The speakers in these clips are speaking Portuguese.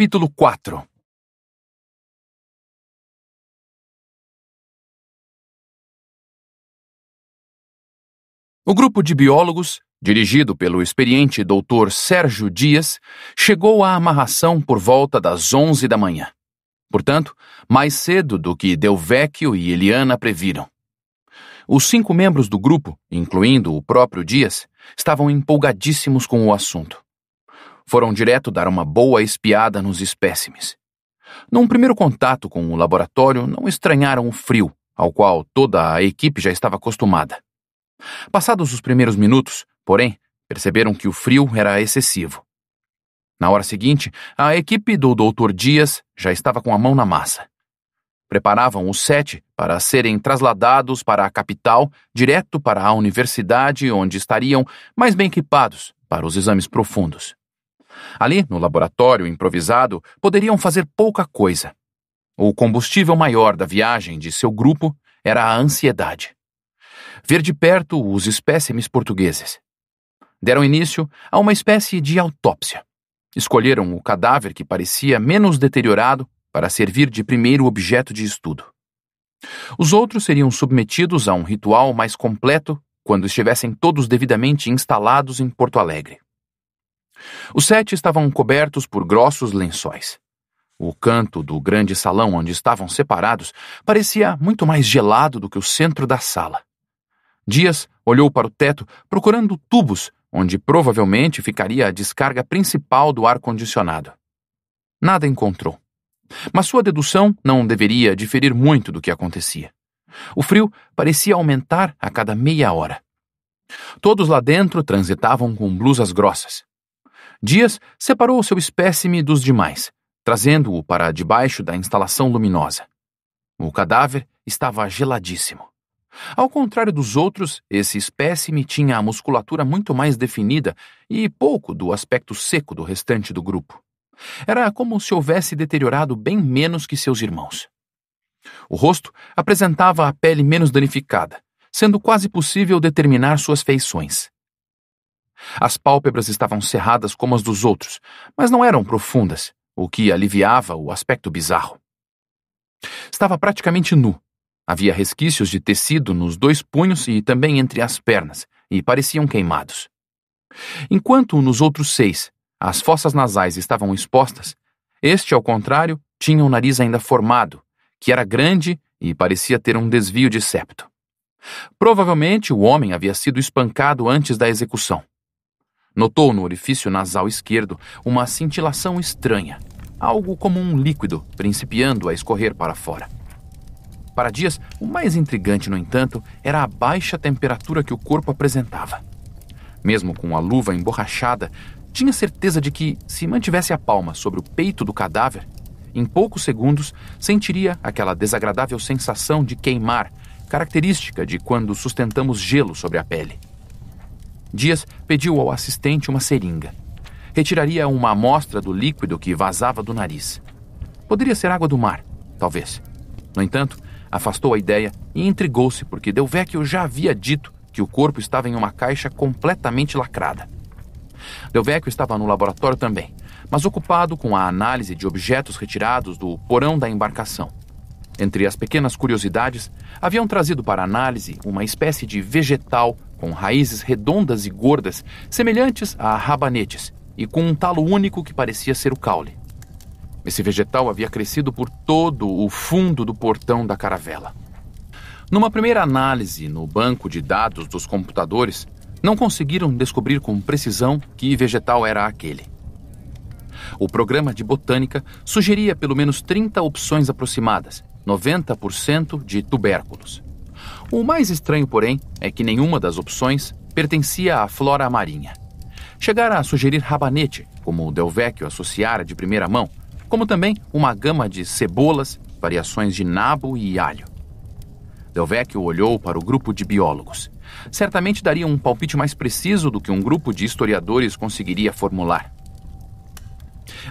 Capítulo 4 O grupo de biólogos, dirigido pelo experiente doutor Sérgio Dias, chegou à amarração por volta das 11 da manhã. Portanto, mais cedo do que Delvecchio e Eliana previram. Os cinco membros do grupo, incluindo o próprio Dias, estavam empolgadíssimos com o assunto. Foram direto dar uma boa espiada nos espécimes. Num primeiro contato com o laboratório, não estranharam o frio, ao qual toda a equipe já estava acostumada. Passados os primeiros minutos, porém, perceberam que o frio era excessivo. Na hora seguinte, a equipe do Dr. Dias já estava com a mão na massa. Preparavam os sete para serem trasladados para a capital, direto para a universidade, onde estariam mais bem equipados para os exames profundos. Ali, no laboratório improvisado, poderiam fazer pouca coisa. O combustível maior da viagem de seu grupo era a ansiedade. Ver de perto os espécimes portugueses. Deram início a uma espécie de autópsia. Escolheram o cadáver que parecia menos deteriorado para servir de primeiro objeto de estudo. Os outros seriam submetidos a um ritual mais completo quando estivessem todos devidamente instalados em Porto Alegre. Os sete estavam cobertos por grossos lençóis. O canto do grande salão onde estavam separados parecia muito mais gelado do que o centro da sala. Dias olhou para o teto procurando tubos onde provavelmente ficaria a descarga principal do ar-condicionado. Nada encontrou. Mas sua dedução não deveria diferir muito do que acontecia. O frio parecia aumentar a cada meia hora. Todos lá dentro transitavam com blusas grossas. Dias separou seu espécime dos demais, trazendo-o para debaixo da instalação luminosa. O cadáver estava geladíssimo. Ao contrário dos outros, esse espécime tinha a musculatura muito mais definida e pouco do aspecto seco do restante do grupo. Era como se houvesse deteriorado bem menos que seus irmãos. O rosto apresentava a pele menos danificada, sendo quase possível determinar suas feições. As pálpebras estavam cerradas como as dos outros, mas não eram profundas, o que aliviava o aspecto bizarro. Estava praticamente nu. Havia resquícios de tecido nos dois punhos e também entre as pernas, e pareciam queimados. Enquanto nos outros seis as fossas nasais estavam expostas, este, ao contrário, tinha o um nariz ainda formado, que era grande e parecia ter um desvio de septo. Provavelmente o homem havia sido espancado antes da execução. Notou no orifício nasal esquerdo uma cintilação estranha, algo como um líquido principiando a escorrer para fora. Para Dias, o mais intrigante, no entanto, era a baixa temperatura que o corpo apresentava. Mesmo com a luva emborrachada, tinha certeza de que, se mantivesse a palma sobre o peito do cadáver, em poucos segundos sentiria aquela desagradável sensação de queimar, característica de quando sustentamos gelo sobre a pele. Dias pediu ao assistente uma seringa. Retiraria uma amostra do líquido que vazava do nariz. Poderia ser água do mar, talvez. No entanto, afastou a ideia e intrigou-se porque Delvecchio já havia dito que o corpo estava em uma caixa completamente lacrada. Delvecchio estava no laboratório também, mas ocupado com a análise de objetos retirados do porão da embarcação. Entre as pequenas curiosidades, haviam trazido para análise uma espécie de vegetal com raízes redondas e gordas, semelhantes a rabanetes, e com um talo único que parecia ser o caule. Esse vegetal havia crescido por todo o fundo do portão da caravela. Numa primeira análise no banco de dados dos computadores, não conseguiram descobrir com precisão que vegetal era aquele. O programa de botânica sugeria pelo menos 30 opções aproximadas, 90% de tubérculos. O mais estranho, porém, é que nenhuma das opções pertencia à flora marinha. Chegara a sugerir rabanete, como o Delvecchio associara de primeira mão, como também uma gama de cebolas, variações de nabo e alho. Delvecchio olhou para o grupo de biólogos. Certamente daria um palpite mais preciso do que um grupo de historiadores conseguiria formular.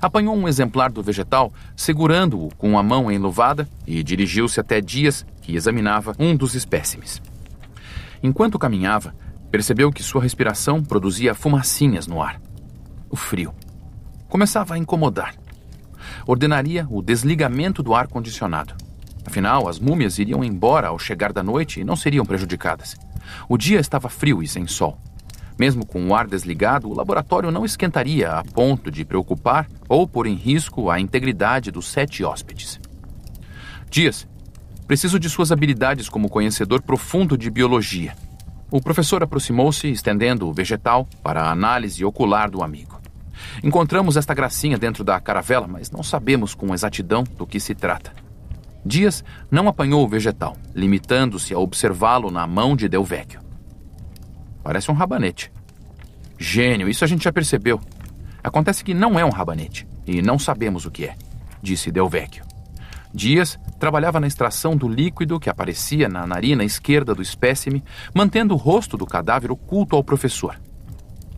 Apanhou um exemplar do vegetal, segurando-o com a mão enluvada, e dirigiu-se até Dias que examinava um dos espécimes. Enquanto caminhava, percebeu que sua respiração produzia fumacinhas no ar. O frio começava a incomodar. Ordenaria o desligamento do ar-condicionado. Afinal, as múmias iriam embora ao chegar da noite e não seriam prejudicadas. O dia estava frio e sem sol. Mesmo com o ar desligado, o laboratório não esquentaria a ponto de preocupar ou pôr em risco a integridade dos sete hóspedes. Dias Preciso de suas habilidades como conhecedor profundo de biologia. O professor aproximou-se, estendendo o vegetal para a análise ocular do amigo. Encontramos esta gracinha dentro da caravela, mas não sabemos com exatidão do que se trata. Dias não apanhou o vegetal, limitando-se a observá-lo na mão de Delvecchio. Parece um rabanete. Gênio, isso a gente já percebeu. Acontece que não é um rabanete, e não sabemos o que é, disse Delvecchio. Dias trabalhava na extração do líquido que aparecia na narina esquerda do espécime, mantendo o rosto do cadáver oculto ao professor.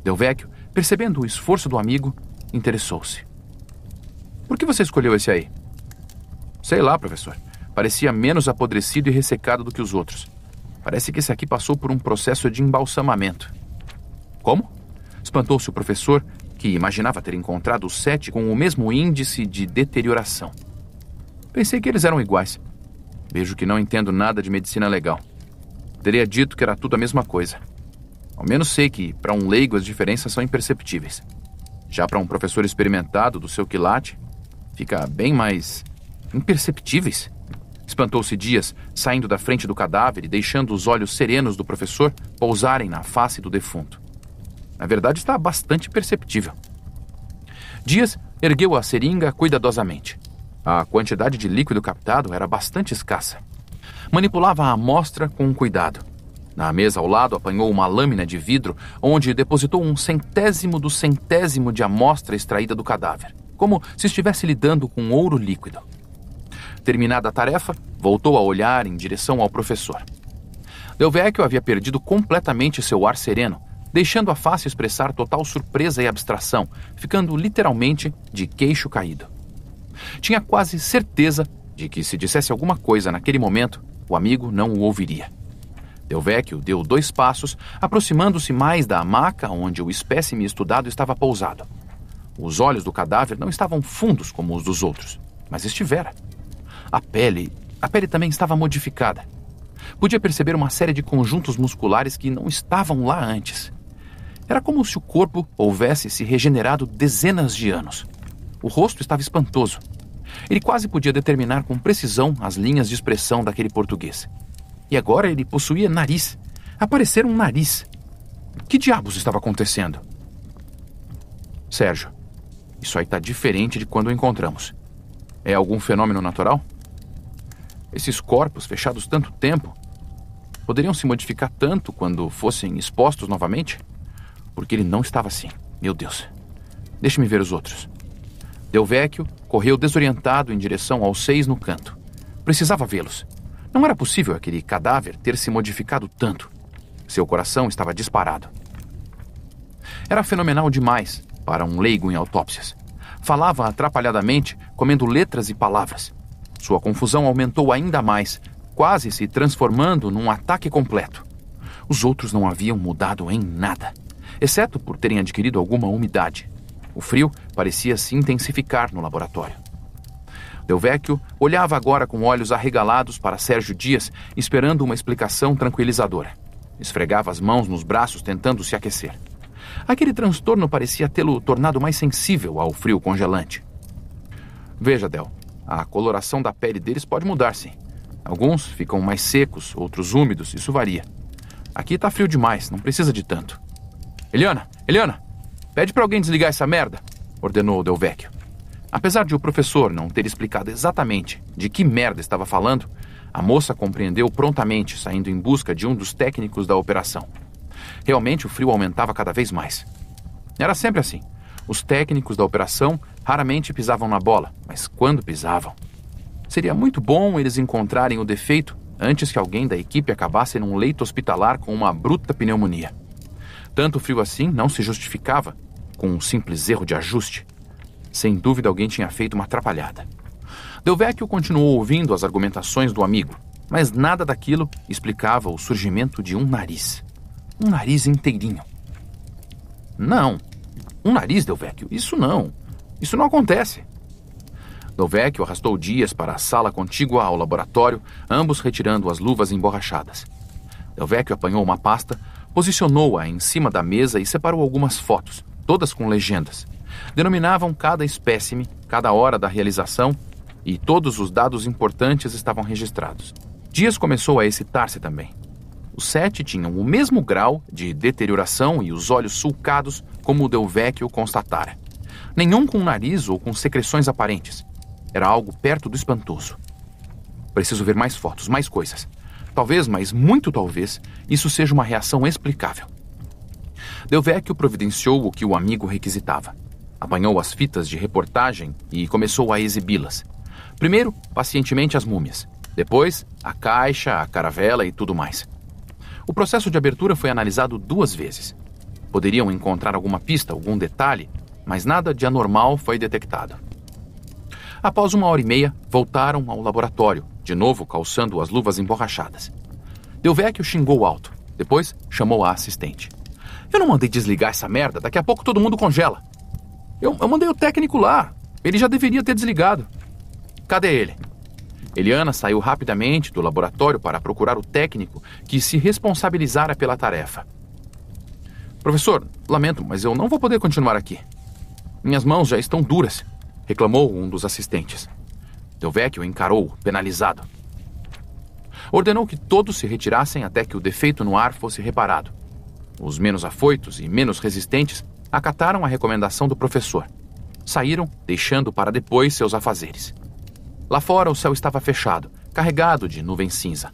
Delvecchio, percebendo o esforço do amigo, interessou-se. Por que você escolheu esse aí? Sei lá, professor. Parecia menos apodrecido e ressecado do que os outros. Parece que esse aqui passou por um processo de embalsamamento. Como? Espantou-se o professor, que imaginava ter encontrado o sete com o mesmo índice de deterioração. Pensei que eles eram iguais. Vejo que não entendo nada de medicina legal. Teria dito que era tudo a mesma coisa. Ao menos sei que, para um leigo, as diferenças são imperceptíveis. Já para um professor experimentado do seu quilate, fica bem mais. imperceptíveis. Espantou-se Dias, saindo da frente do cadáver e deixando os olhos serenos do professor pousarem na face do defunto. Na verdade, está bastante perceptível. Dias ergueu a seringa cuidadosamente. A quantidade de líquido captado era bastante escassa. Manipulava a amostra com cuidado. Na mesa ao lado apanhou uma lâmina de vidro onde depositou um centésimo do centésimo de amostra extraída do cadáver, como se estivesse lidando com ouro líquido. Terminada a tarefa, voltou a olhar em direção ao professor. Delvecchio havia perdido completamente seu ar sereno, deixando a face expressar total surpresa e abstração, ficando literalmente de queixo caído. Tinha quase certeza de que se dissesse alguma coisa naquele momento, o amigo não o ouviria. Delvecchio deu dois passos, aproximando-se mais da maca onde o espécime estudado estava pousado. Os olhos do cadáver não estavam fundos como os dos outros, mas estivera. A pele, a pele também estava modificada. Podia perceber uma série de conjuntos musculares que não estavam lá antes. Era como se o corpo houvesse se regenerado dezenas de anos. O rosto estava espantoso. Ele quase podia determinar com precisão as linhas de expressão daquele português. E agora ele possuía nariz. Aparecer um nariz. Que diabos estava acontecendo? Sérgio, isso aí está diferente de quando o encontramos. É algum fenômeno natural? Esses corpos fechados tanto tempo poderiam se modificar tanto quando fossem expostos novamente? Porque ele não estava assim. Meu Deus. Deixe-me ver os outros. Del correu desorientado em direção aos seis no canto. Precisava vê-los. Não era possível aquele cadáver ter se modificado tanto. Seu coração estava disparado. Era fenomenal demais para um leigo em autópsias. Falava atrapalhadamente, comendo letras e palavras. Sua confusão aumentou ainda mais, quase se transformando num ataque completo. Os outros não haviam mudado em nada, exceto por terem adquirido alguma umidade. O frio parecia se intensificar no laboratório. Delvecchio olhava agora com olhos arregalados para Sérgio Dias, esperando uma explicação tranquilizadora. Esfregava as mãos nos braços tentando se aquecer. Aquele transtorno parecia tê-lo tornado mais sensível ao frio congelante. Veja, Del, a coloração da pele deles pode mudar, sim. Alguns ficam mais secos, outros úmidos, isso varia. Aqui está frio demais, não precisa de tanto. Eliana, Eliana, Pede para alguém desligar essa merda, ordenou Delvecchio. Apesar de o professor não ter explicado exatamente de que merda estava falando, a moça compreendeu prontamente, saindo em busca de um dos técnicos da operação. Realmente o frio aumentava cada vez mais. Era sempre assim. Os técnicos da operação raramente pisavam na bola, mas quando pisavam. Seria muito bom eles encontrarem o defeito antes que alguém da equipe acabasse num leito hospitalar com uma bruta pneumonia. Tanto frio assim não se justificava, com um simples erro de ajuste. Sem dúvida alguém tinha feito uma atrapalhada. Delvecchio continuou ouvindo as argumentações do amigo, mas nada daquilo explicava o surgimento de um nariz. Um nariz inteirinho. Não. Um nariz, Delvecchio, isso não. Isso não acontece. Delvecchio arrastou Dias para a sala contígua ao laboratório, ambos retirando as luvas emborrachadas. Delvecchio apanhou uma pasta, Posicionou-a em cima da mesa e separou algumas fotos, todas com legendas. Denominavam cada espécime, cada hora da realização e todos os dados importantes estavam registrados. Dias começou a excitar-se também. Os sete tinham o mesmo grau de deterioração e os olhos sulcados, como o Delvecchio constatara. Nenhum com nariz ou com secreções aparentes. Era algo perto do espantoso. Preciso ver mais fotos, mais coisas. Talvez, mas muito talvez, isso seja uma reação explicável. Delvecchio providenciou o que o amigo requisitava. Apanhou as fitas de reportagem e começou a exibi-las. Primeiro, pacientemente as múmias. Depois, a caixa, a caravela e tudo mais. O processo de abertura foi analisado duas vezes. Poderiam encontrar alguma pista, algum detalhe, mas nada de anormal foi detectado. Após uma hora e meia, voltaram ao laboratório de novo calçando as luvas emborrachadas. Delvecchio xingou alto. Depois, chamou a assistente. Eu não mandei desligar essa merda, daqui a pouco todo mundo congela. Eu, eu mandei o técnico lá. Ele já deveria ter desligado. Cadê ele? Eliana saiu rapidamente do laboratório para procurar o técnico que se responsabilizara pela tarefa. Professor, lamento, mas eu não vou poder continuar aqui. Minhas mãos já estão duras, reclamou um dos assistentes. Del encarou, penalizado. Ordenou que todos se retirassem até que o defeito no ar fosse reparado. Os menos afoitos e menos resistentes acataram a recomendação do professor. Saíram, deixando para depois seus afazeres. Lá fora o céu estava fechado, carregado de nuvem cinza.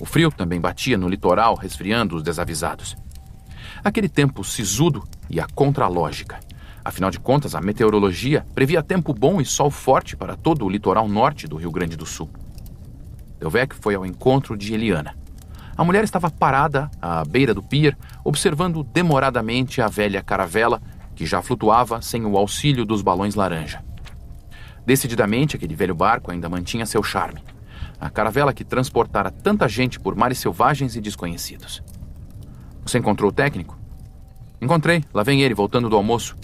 O frio também batia no litoral, resfriando os desavisados. Aquele tempo sisudo e a contralógica. Afinal de contas, a meteorologia previa tempo bom e sol forte para todo o litoral norte do Rio Grande do Sul. Delvec foi ao encontro de Eliana. A mulher estava parada à beira do pier, observando demoradamente a velha caravela que já flutuava sem o auxílio dos balões laranja. Decididamente, aquele velho barco ainda mantinha seu charme. A caravela que transportara tanta gente por mares selvagens e desconhecidos. Você encontrou o técnico? Encontrei, lá vem ele voltando do almoço.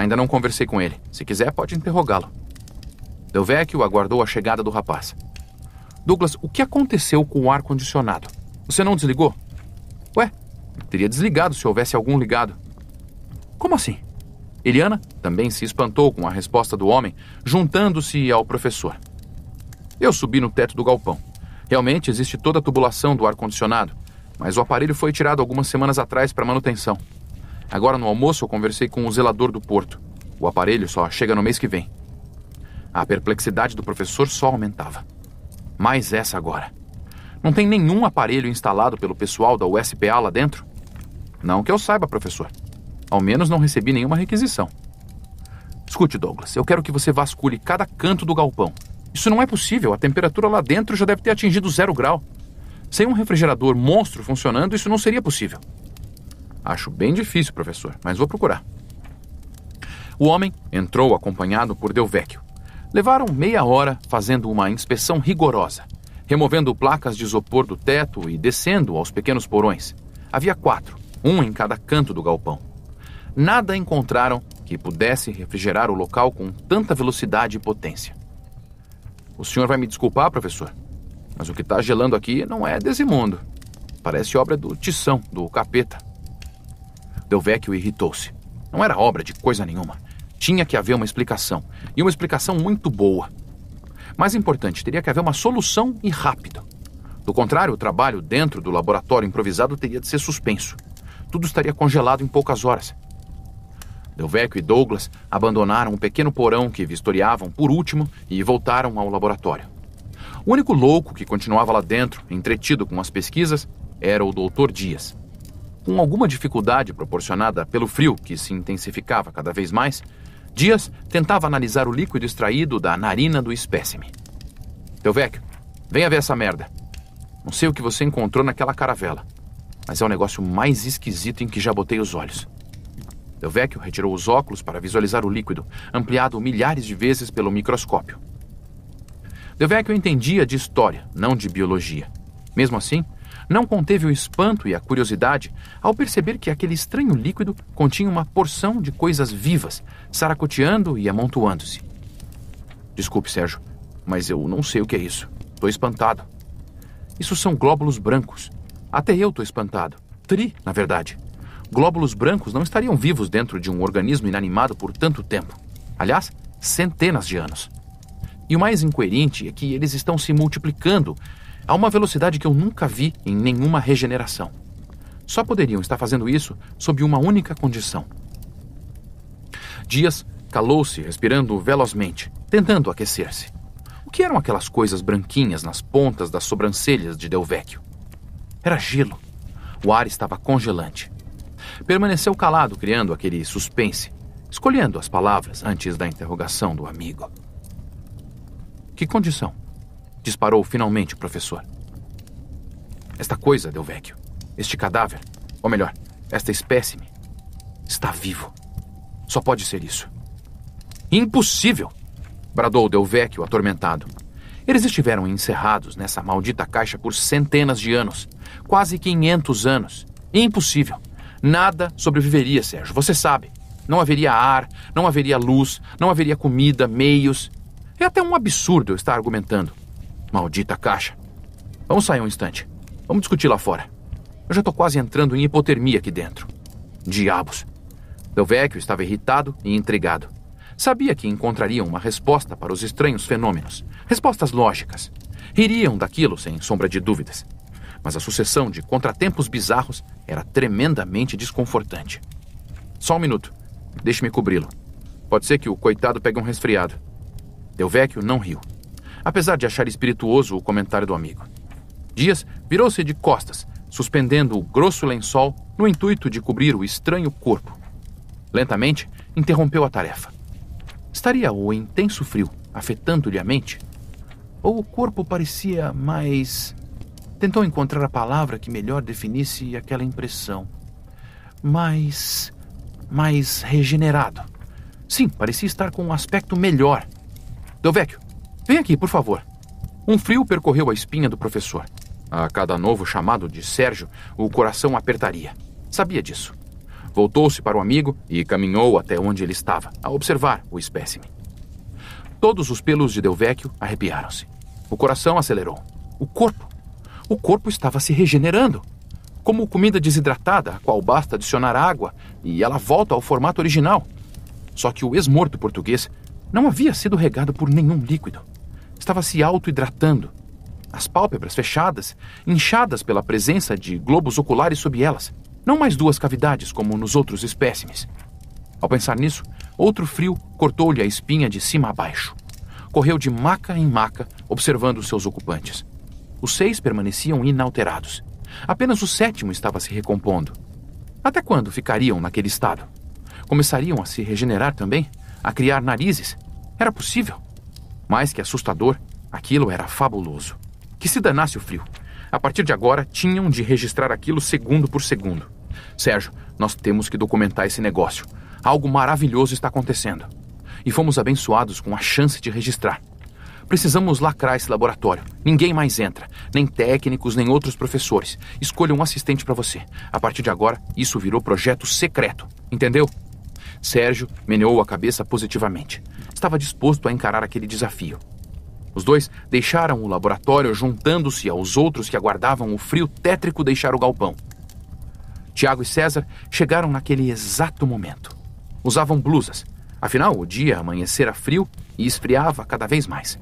Ainda não conversei com ele. Se quiser, pode interrogá-lo. Delvecchio aguardou a chegada do rapaz. Douglas, o que aconteceu com o ar-condicionado? Você não desligou? Ué, teria desligado se houvesse algum ligado. Como assim? Eliana também se espantou com a resposta do homem, juntando-se ao professor. Eu subi no teto do galpão. Realmente existe toda a tubulação do ar-condicionado, mas o aparelho foi tirado algumas semanas atrás para manutenção. Agora no almoço eu conversei com o zelador do porto. O aparelho só chega no mês que vem. A perplexidade do professor só aumentava. Mais essa agora. Não tem nenhum aparelho instalado pelo pessoal da USPA lá dentro? Não que eu saiba, professor. Ao menos não recebi nenhuma requisição. Escute, Douglas, eu quero que você vasculhe cada canto do galpão. Isso não é possível, a temperatura lá dentro já deve ter atingido zero grau. Sem um refrigerador monstro funcionando, isso não seria possível. Acho bem difícil, professor, mas vou procurar. O homem entrou acompanhado por Delvecchio. Levaram meia hora fazendo uma inspeção rigorosa, removendo placas de isopor do teto e descendo aos pequenos porões. Havia quatro, um em cada canto do galpão. Nada encontraram que pudesse refrigerar o local com tanta velocidade e potência. O senhor vai me desculpar, professor, mas o que está gelando aqui não é Desimondo. Parece obra do Tição, do Capeta. Delvecchio irritou-se. Não era obra de coisa nenhuma. Tinha que haver uma explicação, e uma explicação muito boa. Mais importante, teria que haver uma solução e rápida. Do contrário, o trabalho dentro do laboratório improvisado teria de ser suspenso. Tudo estaria congelado em poucas horas. Delvecchio e Douglas abandonaram o um pequeno porão que vistoriavam por último e voltaram ao laboratório. O único louco que continuava lá dentro, entretido com as pesquisas, era o Dr. Dias com alguma dificuldade proporcionada pelo frio que se intensificava cada vez mais, Dias tentava analisar o líquido extraído da narina do espécime. Teu vecchio, venha ver essa merda. Não sei o que você encontrou naquela caravela, mas é o negócio mais esquisito em que já botei os olhos. Teu retirou os óculos para visualizar o líquido, ampliado milhares de vezes pelo microscópio. Delvecchio entendia de história, não de biologia. Mesmo assim, não conteve o espanto e a curiosidade ao perceber que aquele estranho líquido continha uma porção de coisas vivas, saracoteando e amontoando-se. Desculpe, Sérgio, mas eu não sei o que é isso. Tô espantado. Isso são glóbulos brancos. Até eu tô espantado. Tri, na verdade. Glóbulos brancos não estariam vivos dentro de um organismo inanimado por tanto tempo. Aliás, centenas de anos. E o mais incoerente é que eles estão se multiplicando a uma velocidade que eu nunca vi em nenhuma regeneração. Só poderiam estar fazendo isso sob uma única condição. Dias calou-se, respirando velozmente, tentando aquecer-se. O que eram aquelas coisas branquinhas nas pontas das sobrancelhas de Delvecchio? Era gelo. O ar estava congelante. Permaneceu calado, criando aquele suspense, escolhendo as palavras antes da interrogação do amigo. Que condição? Disparou finalmente o professor. Esta coisa, Delvecchio, este cadáver, ou melhor, esta espécime, está vivo. Só pode ser isso. Impossível! bradou Delvecchio, atormentado. Eles estiveram encerrados nessa maldita caixa por centenas de anos quase 500 anos. Impossível. Nada sobreviveria, Sérgio, você sabe. Não haveria ar, não haveria luz, não haveria comida, meios. É até um absurdo eu estar argumentando. Maldita caixa. Vamos sair um instante. Vamos discutir lá fora. Eu já tô quase entrando em hipotermia aqui dentro. Diabos. Delvecchio estava irritado e intrigado. Sabia que encontrariam uma resposta para os estranhos fenômenos. Respostas lógicas. Ririam daquilo sem sombra de dúvidas. Mas a sucessão de contratempos bizarros era tremendamente desconfortante. Só um minuto. Deixe-me cobri-lo. Pode ser que o coitado pegue um resfriado. Delvecchio não riu apesar de achar espirituoso o comentário do amigo. Dias virou-se de costas, suspendendo o grosso lençol no intuito de cobrir o estranho corpo. Lentamente, interrompeu a tarefa. Estaria o intenso frio afetando-lhe a mente? Ou o corpo parecia mais. Tentou encontrar a palavra que melhor definisse aquela impressão. Mais. mais regenerado. Sim, parecia estar com um aspecto melhor. Dovecchio Vem aqui, por favor. Um frio percorreu a espinha do professor. A cada novo chamado de Sérgio, o coração apertaria. Sabia disso. Voltou-se para o amigo e caminhou até onde ele estava, a observar o espécime. Todos os pelos de Delvecchio arrepiaram-se. O coração acelerou. O corpo. O corpo estava se regenerando. Como comida desidratada, a qual basta adicionar água e ela volta ao formato original. Só que o ex-morto português não havia sido regado por nenhum líquido estava se auto-hidratando. As pálpebras fechadas, inchadas pela presença de globos oculares sob elas, não mais duas cavidades como nos outros espécimes. Ao pensar nisso, outro frio cortou-lhe a espinha de cima a baixo. Correu de maca em maca, observando seus ocupantes. Os seis permaneciam inalterados. Apenas o sétimo estava se recompondo. Até quando ficariam naquele estado? Começariam a se regenerar também? A criar narizes? Era possível? Mais que assustador, aquilo era fabuloso. Que se danasse o frio. A partir de agora, tinham de registrar aquilo segundo por segundo. Sérgio, nós temos que documentar esse negócio. Algo maravilhoso está acontecendo. E fomos abençoados com a chance de registrar. Precisamos lacrar esse laboratório. Ninguém mais entra, nem técnicos, nem outros professores. Escolha um assistente para você. A partir de agora, isso virou projeto secreto. Entendeu? Sérgio meneou a cabeça positivamente estava disposto a encarar aquele desafio. Os dois deixaram o laboratório, juntando-se aos outros que aguardavam o frio tétrico deixar o galpão. Tiago e César chegaram naquele exato momento. Usavam blusas, afinal o dia amanhecera frio e esfriava cada vez mais.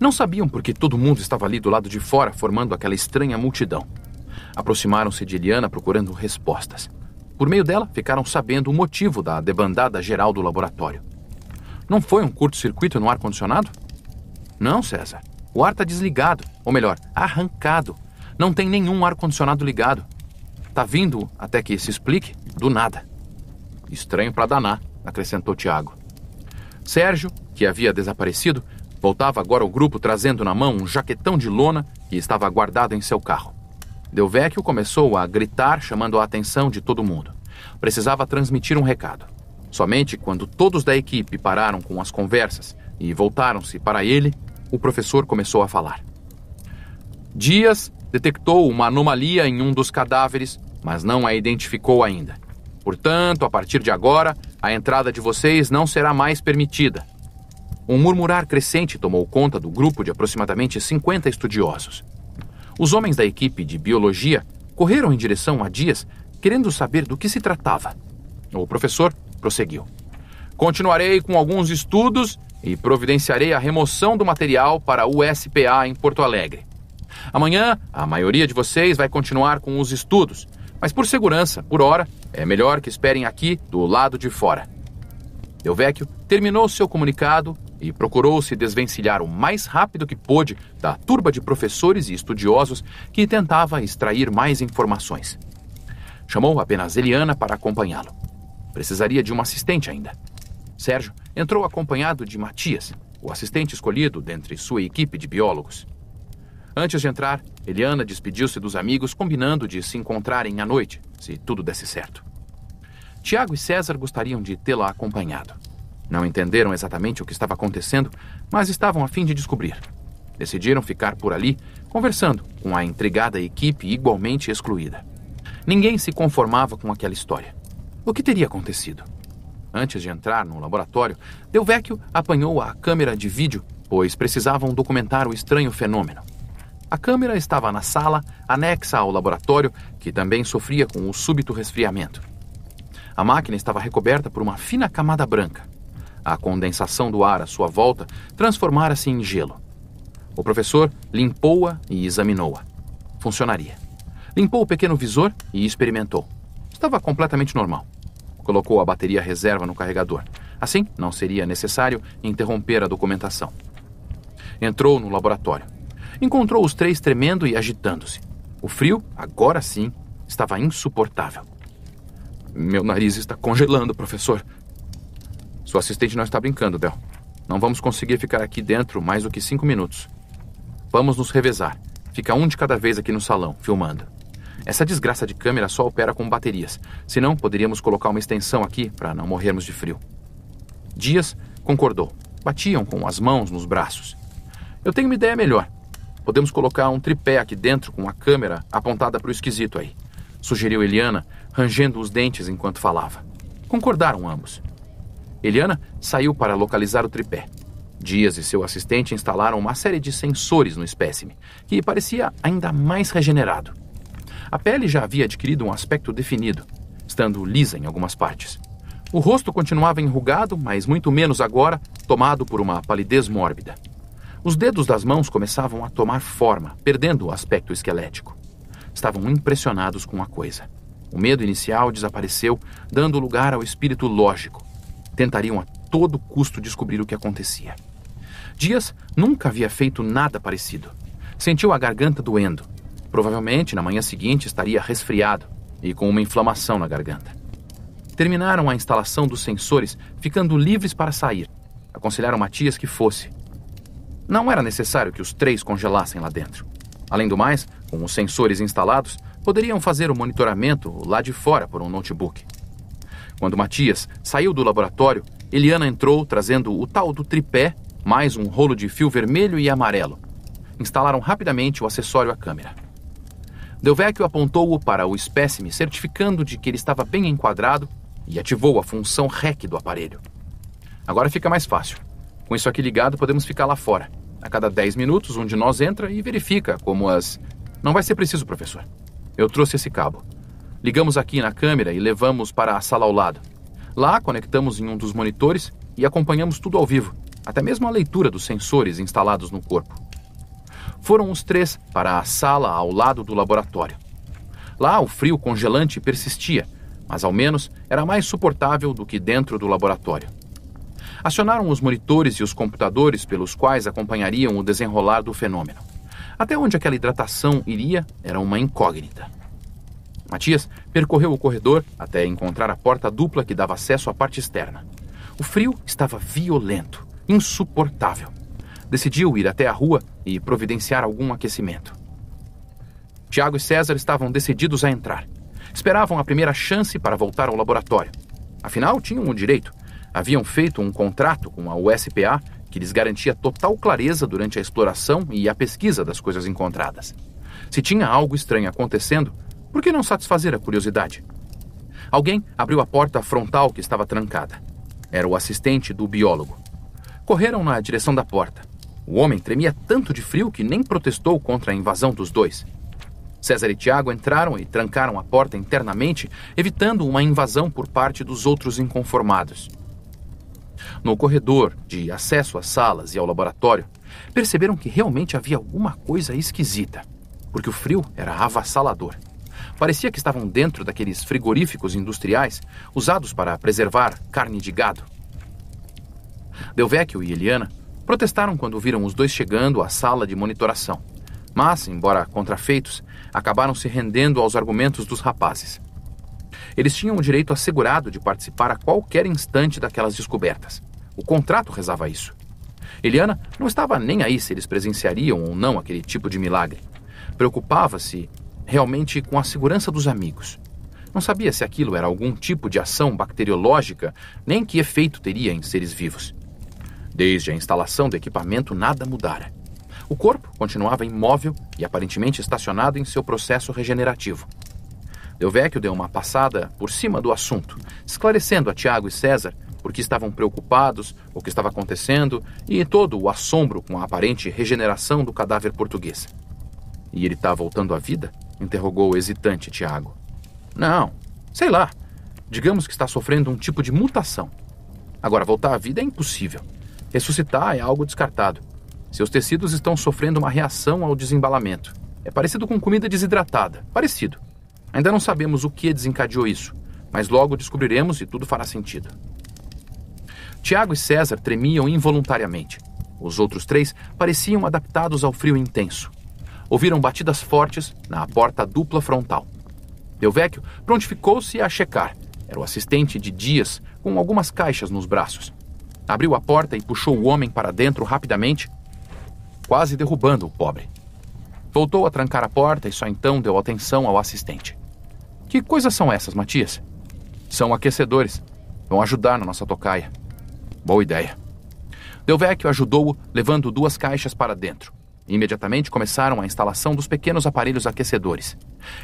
Não sabiam porque todo mundo estava ali do lado de fora, formando aquela estranha multidão. Aproximaram-se de Eliana procurando respostas. Por meio dela, ficaram sabendo o motivo da debandada geral do laboratório. Não foi um curto-circuito no ar-condicionado? Não, César. O ar está desligado, ou melhor, arrancado. Não tem nenhum ar-condicionado ligado. Tá vindo, até que se explique, do nada. Estranho para danar, acrescentou Tiago. Sérgio, que havia desaparecido, voltava agora ao grupo trazendo na mão um jaquetão de lona que estava guardado em seu carro. Delvecchio começou a gritar, chamando a atenção de todo mundo. Precisava transmitir um recado. Somente quando todos da equipe pararam com as conversas e voltaram-se para ele, o professor começou a falar. Dias detectou uma anomalia em um dos cadáveres, mas não a identificou ainda. Portanto, a partir de agora, a entrada de vocês não será mais permitida. Um murmurar crescente tomou conta do grupo de aproximadamente 50 estudiosos. Os homens da equipe de biologia correram em direção a Dias, querendo saber do que se tratava. O professor prosseguiu. Continuarei com alguns estudos e providenciarei a remoção do material para o SPA em Porto Alegre. Amanhã, a maioria de vocês vai continuar com os estudos, mas por segurança, por hora, é melhor que esperem aqui do lado de fora. Delvecchio terminou seu comunicado e procurou se desvencilhar o mais rápido que pôde da turba de professores e estudiosos que tentava extrair mais informações. Chamou apenas Eliana para acompanhá-lo. Precisaria de um assistente ainda. Sérgio entrou acompanhado de Matias, o assistente escolhido dentre sua equipe de biólogos. Antes de entrar, Eliana despediu-se dos amigos, combinando de se encontrarem à noite, se tudo desse certo. Tiago e César gostariam de tê-la acompanhado. Não entenderam exatamente o que estava acontecendo, mas estavam a fim de descobrir. Decidiram ficar por ali, conversando com a intrigada equipe igualmente excluída. Ninguém se conformava com aquela história. O que teria acontecido? Antes de entrar no laboratório, Delvecchio apanhou a câmera de vídeo, pois precisavam documentar o estranho fenômeno. A câmera estava na sala, anexa ao laboratório, que também sofria com o súbito resfriamento. A máquina estava recoberta por uma fina camada branca. A condensação do ar à sua volta transformara-se em gelo. O professor limpou-a e examinou-a. Funcionaria. Limpou o pequeno visor e experimentou. Estava completamente normal colocou a bateria reserva no carregador. Assim, não seria necessário interromper a documentação. Entrou no laboratório. Encontrou os três tremendo e agitando-se. O frio, agora sim, estava insuportável. Meu nariz está congelando, professor. Sua assistente não está brincando, Bel. Não vamos conseguir ficar aqui dentro mais do que cinco minutos. Vamos nos revezar. Fica um de cada vez aqui no salão, filmando. Essa desgraça de câmera só opera com baterias, senão poderíamos colocar uma extensão aqui para não morrermos de frio. Dias concordou. Batiam com as mãos nos braços. Eu tenho uma ideia melhor. Podemos colocar um tripé aqui dentro com a câmera apontada para o esquisito aí, sugeriu Eliana, rangendo os dentes enquanto falava. Concordaram ambos. Eliana saiu para localizar o tripé. Dias e seu assistente instalaram uma série de sensores no espécime, que parecia ainda mais regenerado. A pele já havia adquirido um aspecto definido, estando lisa em algumas partes. O rosto continuava enrugado, mas muito menos agora, tomado por uma palidez mórbida. Os dedos das mãos começavam a tomar forma, perdendo o aspecto esquelético. Estavam impressionados com a coisa. O medo inicial desapareceu, dando lugar ao espírito lógico. Tentariam a todo custo descobrir o que acontecia. Dias nunca havia feito nada parecido. Sentiu a garganta doendo, Provavelmente, na manhã seguinte, estaria resfriado e com uma inflamação na garganta. Terminaram a instalação dos sensores, ficando livres para sair. Aconselharam Matias que fosse. Não era necessário que os três congelassem lá dentro. Além do mais, com os sensores instalados, poderiam fazer o monitoramento lá de fora por um notebook. Quando Matias saiu do laboratório, Eliana entrou trazendo o tal do tripé, mais um rolo de fio vermelho e amarelo. Instalaram rapidamente o acessório à câmera. Delvecchio apontou-o para o espécime, certificando de que ele estava bem enquadrado e ativou a função REC do aparelho. Agora fica mais fácil. Com isso aqui ligado, podemos ficar lá fora. A cada 10 minutos, um de nós entra e verifica como as. Não vai ser preciso, professor. Eu trouxe esse cabo. Ligamos aqui na câmera e levamos para a sala ao lado. Lá, conectamos em um dos monitores e acompanhamos tudo ao vivo, até mesmo a leitura dos sensores instalados no corpo. Foram os três para a sala ao lado do laboratório. Lá o frio congelante persistia, mas ao menos era mais suportável do que dentro do laboratório. Acionaram os monitores e os computadores pelos quais acompanhariam o desenrolar do fenômeno. Até onde aquela hidratação iria era uma incógnita. Matias percorreu o corredor até encontrar a porta dupla que dava acesso à parte externa. O frio estava violento, insuportável decidiu ir até a rua e providenciar algum aquecimento. Tiago e César estavam decididos a entrar. Esperavam a primeira chance para voltar ao laboratório. Afinal, tinham o direito. Haviam feito um contrato com a USPA que lhes garantia total clareza durante a exploração e a pesquisa das coisas encontradas. Se tinha algo estranho acontecendo, por que não satisfazer a curiosidade? Alguém abriu a porta frontal que estava trancada. Era o assistente do biólogo. Correram na direção da porta. O homem tremia tanto de frio que nem protestou contra a invasão dos dois. César e Tiago entraram e trancaram a porta internamente, evitando uma invasão por parte dos outros inconformados. No corredor, de acesso às salas e ao laboratório, perceberam que realmente havia alguma coisa esquisita, porque o frio era avassalador. Parecia que estavam dentro daqueles frigoríficos industriais usados para preservar carne de gado. Delvecchio e Eliana Protestaram quando viram os dois chegando à sala de monitoração, mas, embora contrafeitos, acabaram se rendendo aos argumentos dos rapazes. Eles tinham o direito assegurado de participar a qualquer instante daquelas descobertas. O contrato rezava isso. Eliana não estava nem aí se eles presenciariam ou não aquele tipo de milagre. Preocupava-se realmente com a segurança dos amigos. Não sabia se aquilo era algum tipo de ação bacteriológica, nem que efeito teria em seres vivos. Desde a instalação do equipamento, nada mudara. O corpo continuava imóvel e aparentemente estacionado em seu processo regenerativo. Delvecchio deu uma passada por cima do assunto, esclarecendo a Tiago e César por que estavam preocupados, o que estava acontecendo e todo o assombro com a aparente regeneração do cadáver português. E ele está voltando à vida? interrogou o hesitante Tiago. Não, sei lá. Digamos que está sofrendo um tipo de mutação. Agora, voltar à vida é impossível. Ressuscitar é algo descartado. Seus tecidos estão sofrendo uma reação ao desembalamento. É parecido com comida desidratada. Parecido. Ainda não sabemos o que desencadeou isso, mas logo descobriremos e tudo fará sentido. Tiago e César tremiam involuntariamente. Os outros três pareciam adaptados ao frio intenso. Ouviram batidas fortes na porta dupla frontal. Delvecchio prontificou-se a checar. Era o assistente de Dias, com algumas caixas nos braços. Abriu a porta e puxou o homem para dentro rapidamente, quase derrubando o pobre. Voltou a trancar a porta e só então deu atenção ao assistente. Que coisas são essas, Matias? São aquecedores. Vão ajudar na nossa tocaia. Boa ideia. Delvecchio ajudou-o, levando duas caixas para dentro. Imediatamente começaram a instalação dos pequenos aparelhos aquecedores.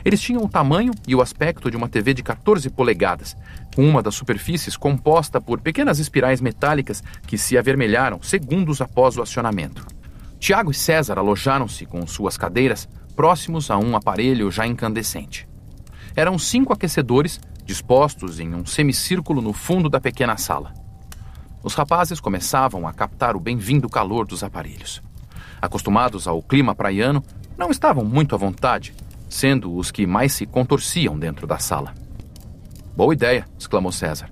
Eles tinham o tamanho e o aspecto de uma TV de 14 polegadas, com uma das superfícies composta por pequenas espirais metálicas que se avermelharam segundos após o acionamento. Tiago e César alojaram-se com suas cadeiras próximos a um aparelho já incandescente. Eram cinco aquecedores dispostos em um semicírculo no fundo da pequena sala. Os rapazes começavam a captar o bem-vindo calor dos aparelhos acostumados ao clima praiano, não estavam muito à vontade, sendo os que mais se contorciam dentro da sala. Boa ideia, exclamou César.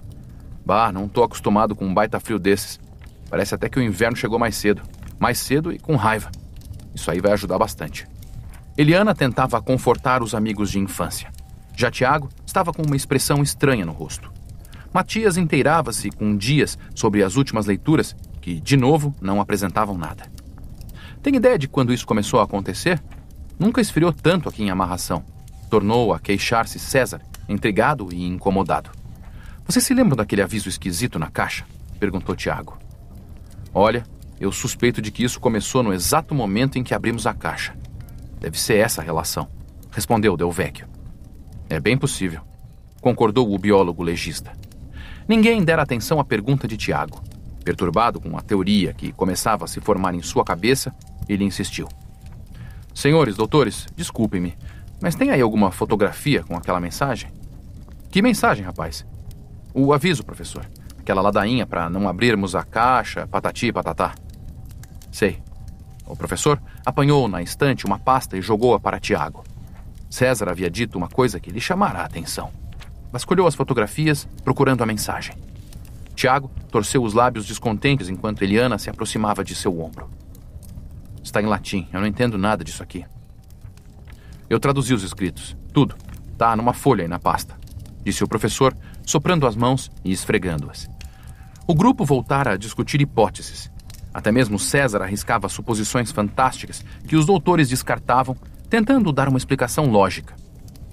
Bah, não estou acostumado com um baita frio desses. Parece até que o inverno chegou mais cedo. Mais cedo e com raiva. Isso aí vai ajudar bastante. Eliana tentava confortar os amigos de infância. Já Tiago estava com uma expressão estranha no rosto. Matias inteirava-se com dias sobre as últimas leituras, que, de novo, não apresentavam nada. Tem ideia de quando isso começou a acontecer? Nunca esfriou tanto aqui em amarração. Tornou a queixar-se César, intrigado e incomodado. Você se lembra daquele aviso esquisito na caixa? perguntou Tiago. Olha, eu suspeito de que isso começou no exato momento em que abrimos a caixa. Deve ser essa a relação, respondeu Delvecchio. É bem possível, concordou o biólogo legista. Ninguém dera atenção à pergunta de Tiago. Perturbado com a teoria que começava a se formar em sua cabeça, ele insistiu. Senhores, doutores, desculpem-me, mas tem aí alguma fotografia com aquela mensagem? Que mensagem, rapaz? O aviso, professor. Aquela ladainha para não abrirmos a caixa, patati e patatá. Sei. O professor apanhou na estante uma pasta e jogou-a para Tiago. César havia dito uma coisa que lhe chamara a atenção. Vasculhou as fotografias, procurando a mensagem. Tiago torceu os lábios descontentes enquanto Eliana se aproximava de seu ombro. Está em latim. Eu não entendo nada disso aqui. Eu traduzi os escritos. Tudo. Tá numa folha aí na pasta. Disse o professor, soprando as mãos e esfregando-as. O grupo voltara a discutir hipóteses. Até mesmo César arriscava suposições fantásticas que os doutores descartavam, tentando dar uma explicação lógica.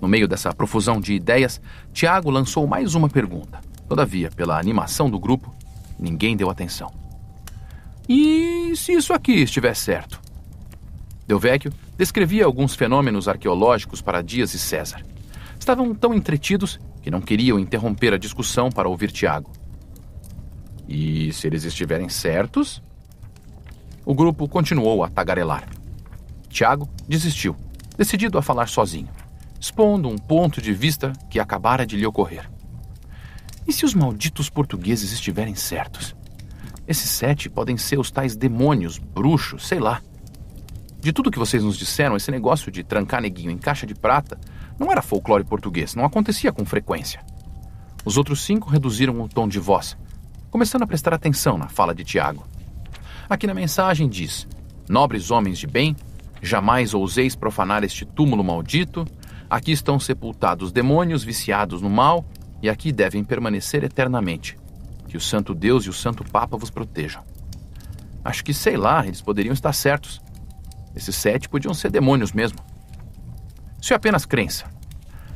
No meio dessa profusão de ideias, Tiago lançou mais uma pergunta. Todavia, pela animação do grupo, ninguém deu atenção. E se isso aqui estiver certo? Del descrevia alguns fenômenos arqueológicos para Dias e César. Estavam tão entretidos que não queriam interromper a discussão para ouvir Tiago. E se eles estiverem certos? O grupo continuou a tagarelar. Tiago desistiu, decidido a falar sozinho, expondo um ponto de vista que acabara de lhe ocorrer. E se os malditos portugueses estiverem certos? Esses sete podem ser os tais demônios, bruxos, sei lá. De tudo que vocês nos disseram, esse negócio de trancar neguinho em caixa de prata não era folclore português, não acontecia com frequência. Os outros cinco reduziram o tom de voz, começando a prestar atenção na fala de Tiago. Aqui na mensagem diz: Nobres homens de bem, jamais ouseis profanar este túmulo maldito. Aqui estão sepultados demônios viciados no mal e aqui devem permanecer eternamente. Que o Santo Deus e o Santo Papa vos protejam. Acho que, sei lá, eles poderiam estar certos. Esses sete podiam ser demônios mesmo. Isso é apenas crença.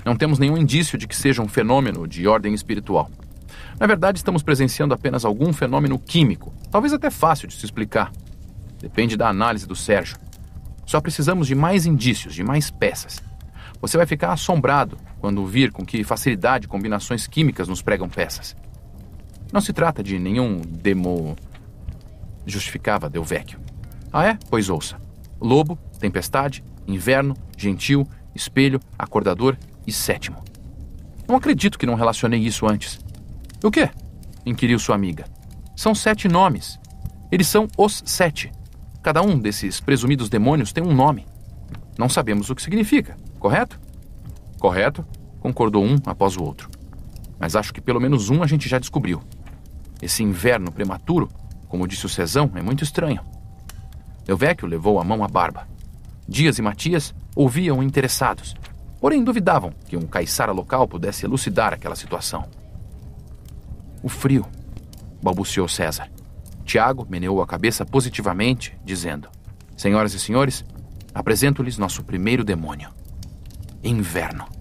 Não temos nenhum indício de que seja um fenômeno de ordem espiritual. Na verdade, estamos presenciando apenas algum fenômeno químico, talvez até fácil de se explicar. Depende da análise do Sérgio. Só precisamos de mais indícios, de mais peças. Você vai ficar assombrado quando vir com que facilidade combinações químicas nos pregam peças. Não se trata de nenhum demo. Justificava Del Vecchio. Ah, é? Pois ouça: Lobo, Tempestade, Inverno, Gentil, Espelho, Acordador e Sétimo. Não acredito que não relacionei isso antes. O quê? inquiriu sua amiga. São sete nomes. Eles são os sete. Cada um desses presumidos demônios tem um nome. Não sabemos o que significa, correto? Correto, concordou um após o outro. Mas acho que pelo menos um a gente já descobriu. Esse inverno prematuro, como disse o Cezão, é muito estranho. Elvecchio levou a mão à barba. Dias e Matias ouviam interessados, porém duvidavam que um caiçara local pudesse elucidar aquela situação. O frio, balbuciou César. Tiago meneou a cabeça positivamente, dizendo: Senhoras e senhores, apresento-lhes nosso primeiro demônio: Inverno.